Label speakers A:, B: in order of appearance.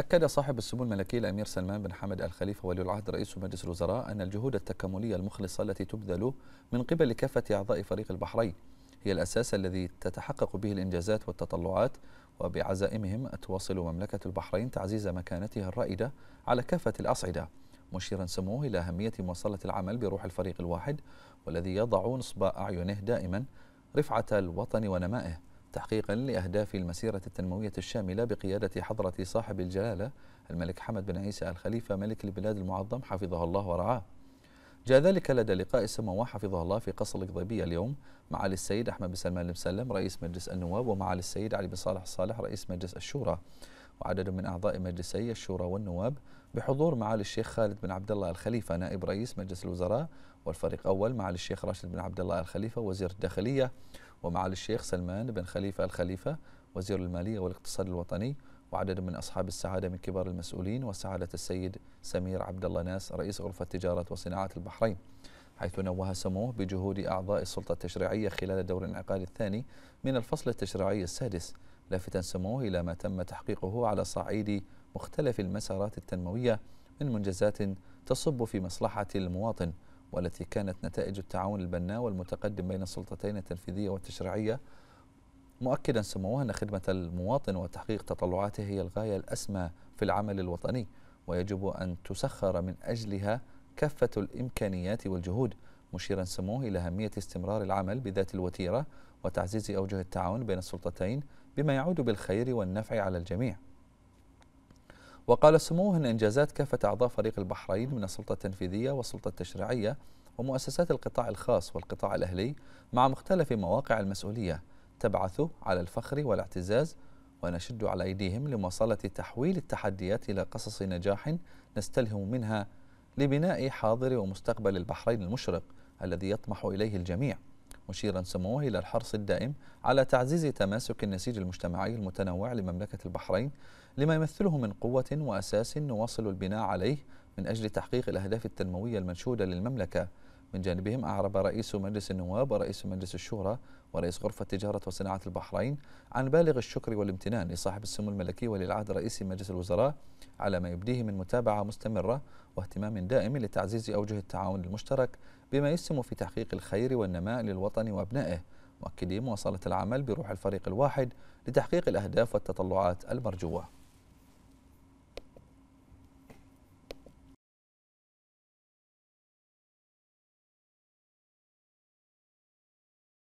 A: أكد صاحب السمو الملكي الأمير سلمان بن حمد الخليفة ولي العهد رئيس مجلس الوزراء أن الجهود التكاملية المخلصة التي تبذل من قبل كافة أعضاء فريق البحرين هي الأساس الذي تتحقق به الإنجازات والتطلعات وبعزائمهم تواصل مملكة البحرين تعزيز مكانتها الرائدة على كافة الأصعدة مشيرا سموه إلى أهمية مواصلة العمل بروح الفريق الواحد والذي يضع نصب أعينه دائما رفعة الوطن ونمائه تحقيقا لأهداف المسيرة التنموية الشاملة بقيادة حضرة صاحب الجلالة الملك حمد بن عيسى الخليفة ملك البلاد المعظم حفظه الله ورعاه جاء ذلك لدى لقاء سمواه حفظه الله في قصر القضيبية اليوم معالي السيد أحمد بن سلمان المسلم رئيس مجلس النواب ومعالي السيد علي بن صالح الصالح رئيس مجلس الشورى وعدد من أعضاء مجلسي الشورى والنواب بحضور معالي الشيخ خالد بن عبد الله الخليفة نائب رئيس مجلس الوزراء والفريق أول معالي الشيخ راشد بن عبد الله الخليفة وزير الداخلية ومعالي الشيخ سلمان بن خليفة الخليفة وزير المالية والاقتصاد الوطني وعدد من أصحاب السعادة من كبار المسؤولين وسعادة السيد سمير عبد الله ناس رئيس غرفة تجارة وصناعة البحرين حيث نوه سموه بجهود أعضاء السلطة التشريعية خلال دور الانعقاد الثاني من الفصل التشريعي السادس لافتا سموه إلى ما تم تحقيقه على صعيد مختلف المسارات التنموية من منجزات تصب في مصلحة المواطن والتي كانت نتائج التعاون البناء والمتقدم بين السلطتين التنفيذية والتشريعية مؤكدا سموه أن خدمة المواطن وتحقيق تطلعاته هي الغاية الأسمى في العمل الوطني ويجب أن تسخر من أجلها كافة الإمكانيات والجهود مشيرا سموه إلى أهمية استمرار العمل بذات الوتيرة وتعزيز أوجه التعاون بين السلطتين بما يعود بالخير والنفع على الجميع وقال سموه إن إنجازات كافة أعضاء فريق البحرين من السلطة التنفيذية والسلطة التشريعية ومؤسسات القطاع الخاص والقطاع الأهلي مع مختلف مواقع المسؤولية تبعث على الفخر والاعتزاز ونشد على أيديهم لمواصلة تحويل التحديات إلى قصص نجاح نستلهم منها لبناء حاضر ومستقبل البحرين المشرق الذي يطمح إليه الجميع مشيرا سموه إلى الحرص الدائم على تعزيز تماسك النسيج المجتمعي المتنوع لمملكة البحرين لما يمثله من قوة وأساس نواصل البناء عليه من أجل تحقيق الأهداف التنموية المنشودة للمملكة من جانبهم أعرب رئيس مجلس النواب ورئيس مجلس الشورى ورئيس غرفة تجارة وصناعة البحرين عن بالغ الشكر والامتنان لصاحب السمو الملكي ولي العهد رئيس مجلس الوزراء على ما يبديه من متابعة مستمرة واهتمام دائم لتعزيز أوجه التعاون المشترك بما يسهم في تحقيق الخير والنماء للوطن وأبنائه مؤكدين مواصلة العمل بروح الفريق الواحد لتحقيق الأهداف والتطلعات المرجوة